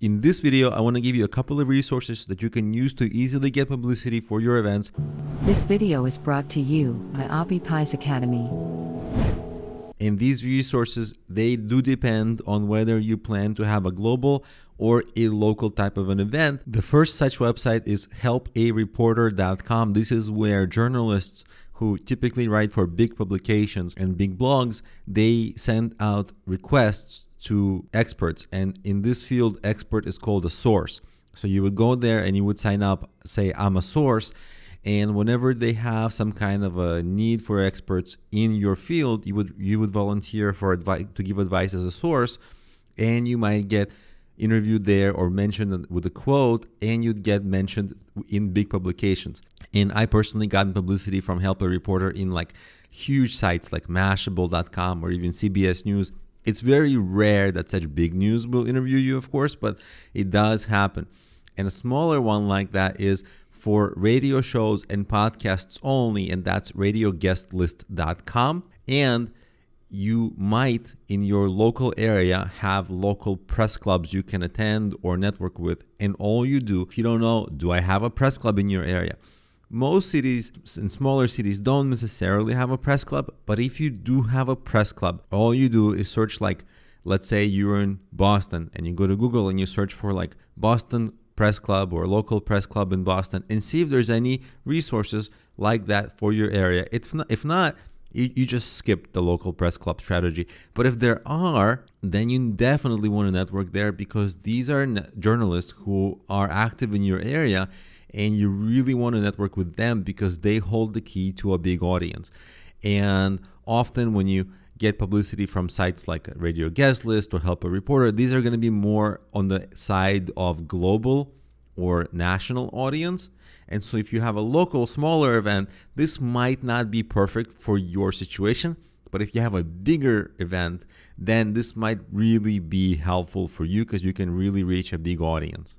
In this video, I want to give you a couple of resources that you can use to easily get publicity for your events. This video is brought to you by Abhi Pies Academy. And these resources, they do depend on whether you plan to have a global or a local type of an event. The first such website is helpareporter.com. This is where journalists who typically write for big publications and big blogs, they send out requests to experts. And in this field, expert is called a source. So you would go there and you would sign up, say, I'm a source. And whenever they have some kind of a need for experts in your field, you would you would volunteer for advice to give advice as a source, and you might get interviewed there or mentioned with a quote, and you'd get mentioned in big publications. And I personally got publicity from Help a Reporter in like huge sites like Mashable.com or even CBS News it's very rare that such big news will interview you, of course, but it does happen. And a smaller one like that is for radio shows and podcasts only, and that's radioguestlist.com. And you might in your local area have local press clubs you can attend or network with. And all you do, if you don't know, do I have a press club in your area? most cities and smaller cities don't necessarily have a press club, but if you do have a press club, all you do is search like, let's say you're in Boston and you go to Google and you search for like Boston press club or local press club in Boston and see if there's any resources like that for your area. If not, if not you, you just skip the local press club strategy. But if there are, then you definitely want to network there because these are journalists who are active in your area and you really want to network with them because they hold the key to a big audience. And often when you get publicity from sites like Radio Guest List or Help a Reporter, these are going to be more on the side of global or national audience. And so if you have a local, smaller event, this might not be perfect for your situation. But if you have a bigger event, then this might really be helpful for you because you can really reach a big audience.